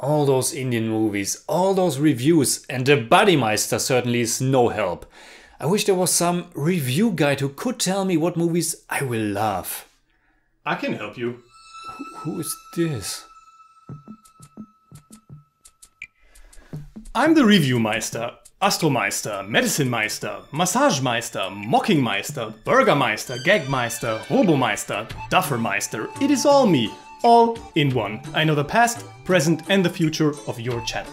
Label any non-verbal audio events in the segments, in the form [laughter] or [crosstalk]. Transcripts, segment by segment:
all those Indian movies, all those reviews, and the Bodymeister certainly is no help. I wish there was some review guide who could tell me what movies I will love. I can help you. who is this? I'm the Review Meister, Astromeister, Medicine Meister, Massage Meister, Mocking Meister, Burgermeister, Meister, Duffer Meister. It is all me all in one. I know the past, present and the future of your channel.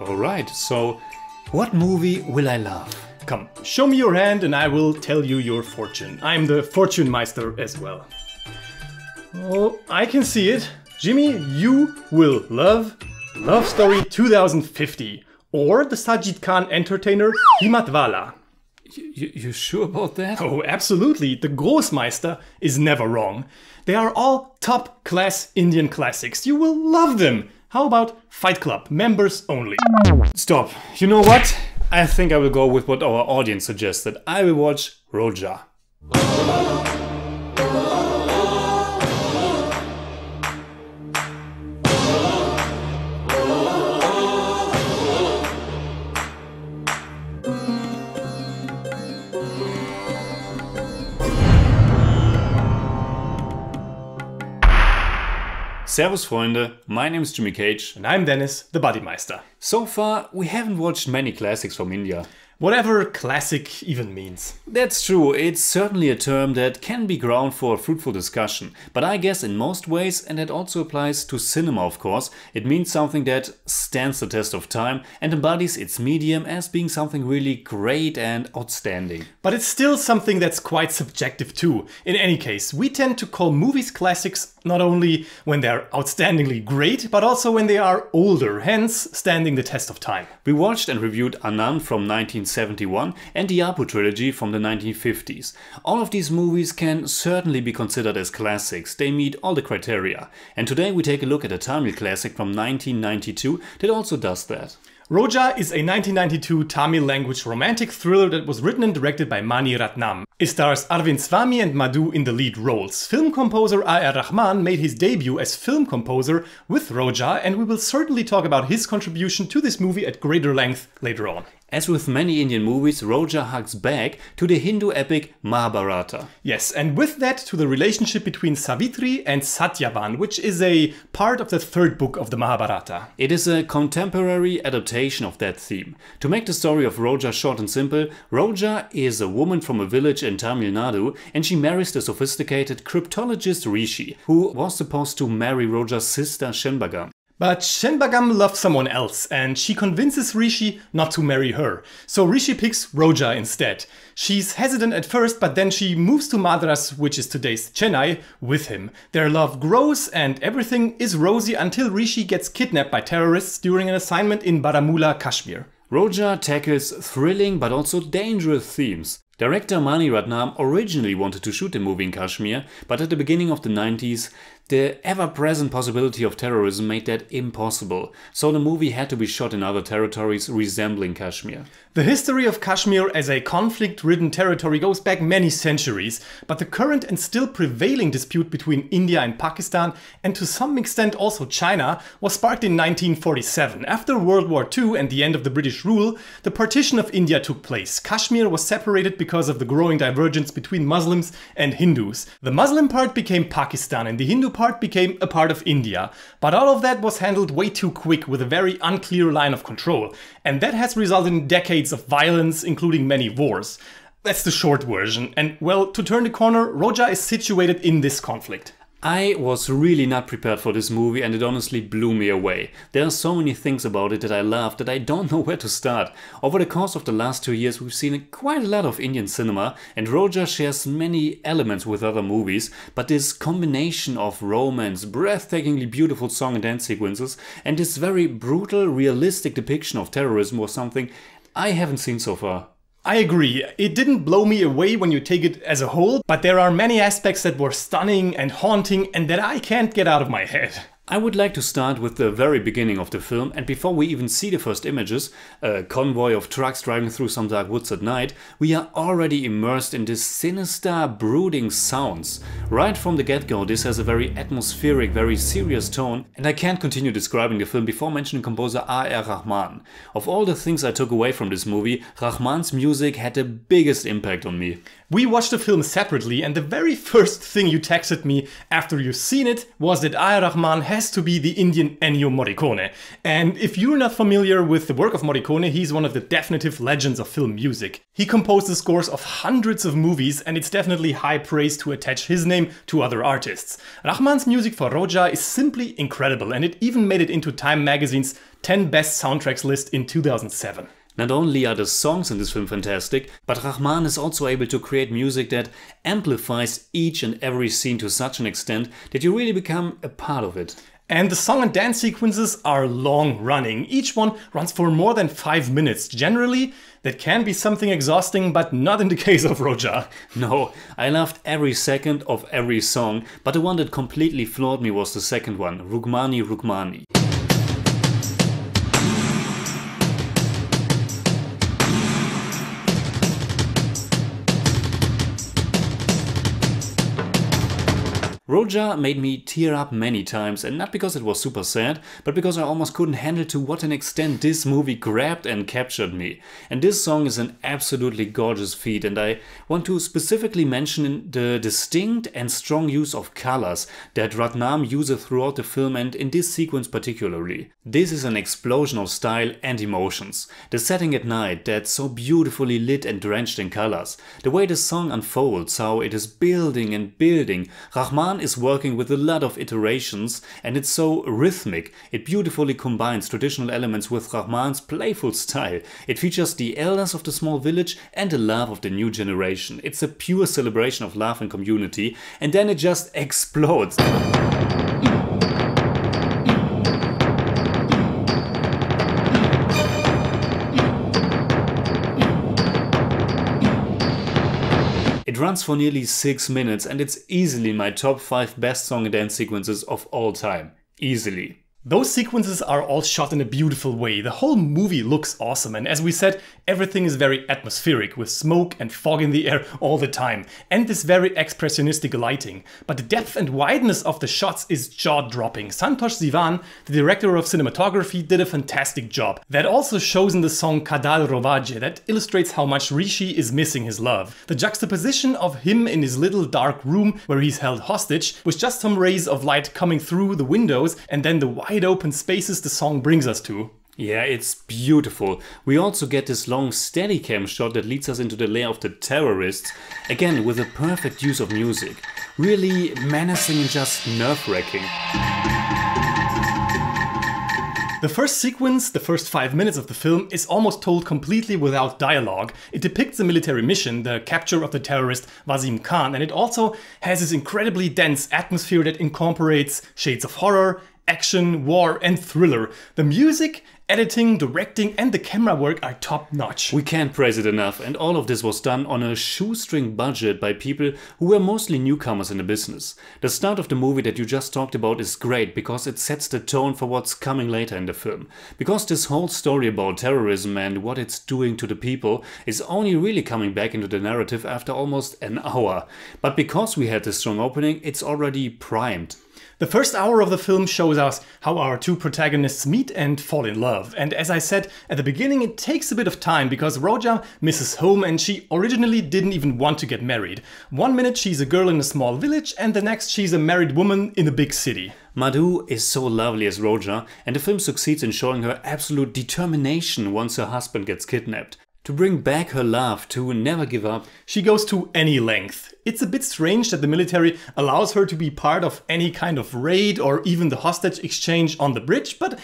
Alright, so what movie will I love? Come, show me your hand and I will tell you your fortune. I'm the fortune meister as well. Oh, I can see it. Jimmy, you will love Love Story 2050 or the Sajid Khan entertainer Himatvala. You, you sure about that? Oh, absolutely. The Großmeister is never wrong. They are all top class Indian classics. You will love them. How about Fight Club, members only? Stop. You know what? I think I will go with what our audience suggested. I will watch Roja. Servus Freunde, my name is Jimmy Cage. And I'm Dennis, the Bodymeister. So far, we haven't watched many classics from India. Whatever classic even means. That's true, it's certainly a term that can be ground for a fruitful discussion. But I guess in most ways, and it also applies to cinema of course, it means something that stands the test of time and embodies its medium as being something really great and outstanding. But it's still something that's quite subjective too. In any case, we tend to call movies classics not only when they're outstandingly great, but also when they are older, hence standing the test of time. We watched and reviewed Anand from 19 1971 and the Apu trilogy from the 1950s. All of these movies can certainly be considered as classics, they meet all the criteria. And today we take a look at a Tamil classic from 1992 that also does that. Roja is a 1992 Tamil language romantic thriller that was written and directed by Mani Ratnam. It stars Arvind Swami and Madhu in the lead roles. Film composer A.R. Rahman made his debut as film composer with Roja, and we will certainly talk about his contribution to this movie at greater length later on. As with many Indian movies, Roger harks back to the Hindu epic Mahabharata. Yes, and with that to the relationship between Savitri and Satyavan, which is a part of the third book of the Mahabharata. It is a contemporary adaptation of that theme. To make the story of Roja short and simple, Roja is a woman from a village in Tamil Nadu and she marries the sophisticated cryptologist Rishi, who was supposed to marry Roja's sister Shenbaga. But Shenbagam loves someone else, and she convinces Rishi not to marry her. So Rishi picks Roja instead. She's hesitant at first, but then she moves to Madras, which is today's Chennai, with him. Their love grows, and everything is rosy until Rishi gets kidnapped by terrorists during an assignment in Baramulla, Kashmir. Roja tackles thrilling but also dangerous themes. Director Mani Ratnam originally wanted to shoot a movie in Kashmir, but at the beginning of the 90s, the ever-present possibility of terrorism made that impossible, so the movie had to be shot in other territories resembling Kashmir. The history of Kashmir as a conflict-ridden territory goes back many centuries, but the current and still prevailing dispute between India and Pakistan, and to some extent also China, was sparked in 1947. After World War II and the end of the British rule, the partition of India took place. Kashmir was separated because of the growing divergence between Muslims and Hindus. The Muslim part became Pakistan and the Hindu part became a part of India. But all of that was handled way too quick with a very unclear line of control, and that has resulted in decades decades of violence, including many wars. That's the short version. And well, to turn the corner, Roja is situated in this conflict. I was really not prepared for this movie and it honestly blew me away. There are so many things about it that I love that I don't [laughs] know where to start. Over the course of the last two years we've seen quite a lot of Indian cinema and Roger shares many elements with other movies, but this combination of romance, breathtakingly beautiful song and dance sequences and this very brutal realistic depiction of terrorism was something I haven't seen so far. I agree. It didn't blow me away when you take it as a whole, but there are many aspects that were stunning and haunting and that I can't get out of my head. I would like to start with the very beginning of the film, and before we even see the first images, a convoy of trucks driving through some dark woods at night, we are already immersed in this sinister, brooding sounds. Right from the get-go, this has a very atmospheric, very serious tone, and I can't continue describing the film before mentioning composer A.R. Rahman. Of all the things I took away from this movie, Rahman's music had the biggest impact on me. We watched the film separately and the very first thing you texted me after you've seen it was that Aya Rahman has to be the Indian Ennio Morricone. And if you're not familiar with the work of Morricone, he's one of the definitive legends of film music. He composed the scores of hundreds of movies and it's definitely high praise to attach his name to other artists. Rahman's music for Roja is simply incredible and it even made it into Time magazine's 10 best soundtracks list in 2007. Not only are the songs in this film fantastic, but Rahman is also able to create music that amplifies each and every scene to such an extent that you really become a part of it. And the song and dance sequences are long running. Each one runs for more than five minutes. Generally, that can be something exhausting, but not in the [laughs] case of Roja. No, I loved every second of every song, but the one that completely floored me was the second one, Rukmani Rukmani. Roja made me tear up many times and not because it was super sad, but because I almost couldn't handle to what an extent this movie grabbed and captured me. And this song is an absolutely gorgeous feat and I want to specifically mention the distinct and strong use of colors that Ratnam uses throughout the film and in this sequence particularly. This is an explosion of style and emotions. The setting at night that's so beautifully lit and drenched in colors. The way the song unfolds, how it is building and building. Rahman one is working with a lot of iterations and it's so rhythmic. It beautifully combines traditional elements with Rahman's playful style. It features the elders of the small village and the love of the new generation. It's a pure celebration of love and community and then it just explodes. runs for nearly 6 minutes and it's easily my top 5 best song and dance sequences of all time. Easily. Those sequences are all shot in a beautiful way. The whole movie looks awesome, and as we said, everything is very atmospheric, with smoke and fog in the air all the time, and this very expressionistic lighting. But the depth and wideness of the shots is jaw-dropping. Santosh Zivan, the director of cinematography, did a fantastic job. That also shows in the song Kadal Rovaje, that illustrates how much Rishi is missing his love. The juxtaposition of him in his little dark room where he's held hostage, with just some rays of light coming through the windows, and then the wide wide open spaces the song brings us to. Yeah, it's beautiful. We also get this long steady cam shot that leads us into the lair of the terrorists, again with a perfect use of music. Really menacing and just nerve wracking. The first sequence, the first five minutes of the film, is almost told completely without dialogue. It depicts a military mission, the capture of the terrorist Wazim Khan, and it also has this incredibly dense atmosphere that incorporates shades of horror action, war, and thriller. The music, editing, directing, and the camera work are top notch. We can't praise it enough, and all of this was done on a shoestring budget by people who were mostly newcomers in the business. The start of the movie that you just talked about is great because it sets the tone for what's coming later in the film. Because this whole story about terrorism and what it's doing to the people is only really coming back into the narrative after almost an hour. But because we had this strong opening, it's already primed the first hour of the film shows us how our two protagonists meet and fall in love. And as I said at the beginning, it takes a bit of time because Roja misses home and she originally didn't even want to get married. One minute she's a girl in a small village and the next she's a married woman in a big city. Madhu is so lovely as Roja and the film succeeds in showing her absolute determination once her husband gets kidnapped. To bring back her love, to never give up. She goes to any length. It's a bit strange that the military allows her to be part of any kind of raid or even the hostage exchange on the bridge, but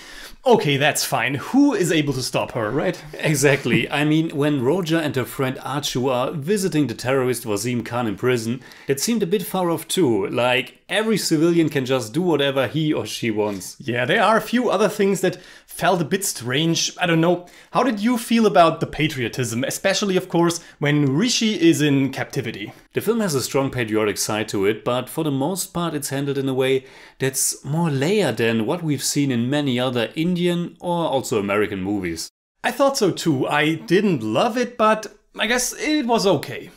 okay, that's fine. Who is able to stop her, right? Exactly. I mean, when Roger and her friend Archu are visiting the terrorist Wazim Khan in prison, it seemed a bit far off too. Like, every civilian can just do whatever he or she wants. Yeah, there are a few other things that felt a bit strange. I don't know. How did you feel about the patriotism, especially, of course, when Rishi is in captivity? The film has a strong patriotic side to it, but for the most part, it's handled in a way that's more layered than what we've seen in many other Indian or also American movies. I thought so too. I didn't love it, but I guess it was okay.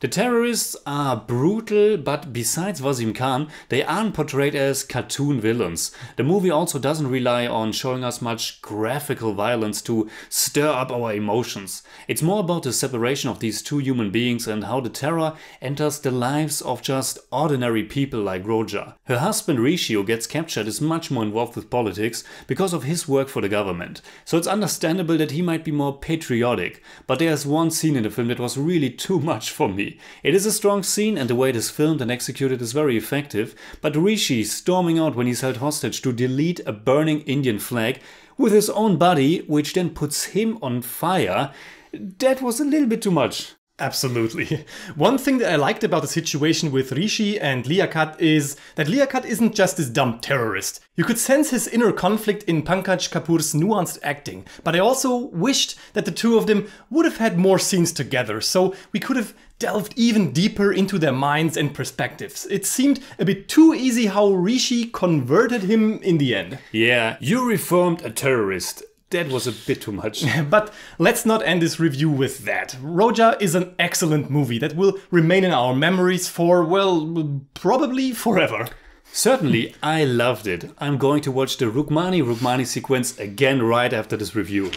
The terrorists are brutal, but besides Wazim Khan, they aren't portrayed as cartoon villains. The movie also doesn't rely on showing us much graphical violence to stir up our emotions. It's more about the separation of these two human beings and how the terror enters the lives of just ordinary people like Roja. Her husband Rishio gets captured is much more involved with politics because of his work for the government. So it's understandable that he might be more patriotic, but there's one scene in the film that was really too much for me. It is a strong scene and the way it is filmed and executed is very effective, but Rishi storming out when he's held hostage to delete a burning Indian flag with his own body, which then puts him on fire, that was a little bit too much. Absolutely. [laughs] One thing that I liked about the situation with Rishi and Liakat is that Liakat isn't just this dumb terrorist. You could sense his inner conflict in Pankaj Kapoor's nuanced acting, but I also wished that the two of them would have had more scenes together, so we could have delved even deeper into their minds and perspectives. It seemed a bit too easy how Rishi converted him in the end. Yeah, you reformed a terrorist that was a bit too much. [laughs] but let's not end this review with that. Roja is an excellent movie that will remain in our memories for, well, probably forever. Certainly, I loved it. I'm going to watch the Rukmani Rukmani sequence again right after this review.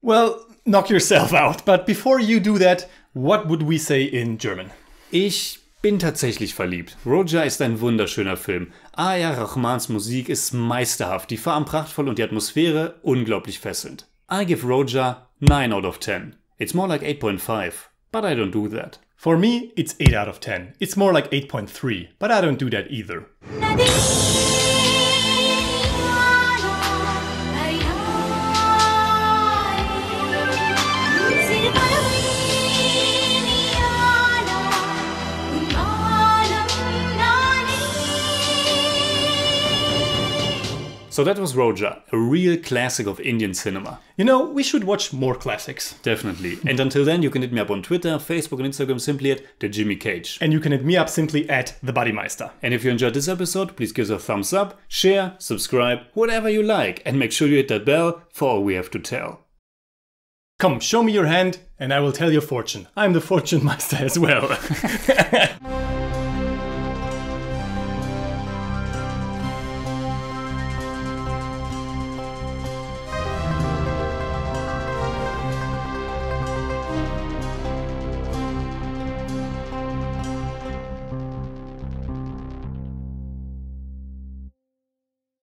Well, knock yourself out, but before you do that, what would we say in German? Ich bin tatsächlich verliebt. Roger ist ein wunderschöner Film. Aya Rahmans Musik ist meisterhaft, die Farben prachtvoll und die Atmosphäre unglaublich fesselnd. I give Roger 9 out of 10. It's more like 8.5, but I don't do that. For me, it's 8 out of 10. It's more like 8.3, but I don't do that either. Nadine! So that was Roja, a real classic of Indian cinema. You know, we should watch more classics. Definitely. and until then, you can hit me up on Twitter, Facebook, and Instagram simply at the Jimmy Cage. And you can hit me up simply at the Bodymeister. And if you enjoyed this episode, please give us a thumbs up, share, subscribe, whatever you like, and make sure you hit that bell for all we have to tell. Come, show me your hand, and I will tell your fortune. I'm the fortune [laughs] master as well. [laughs]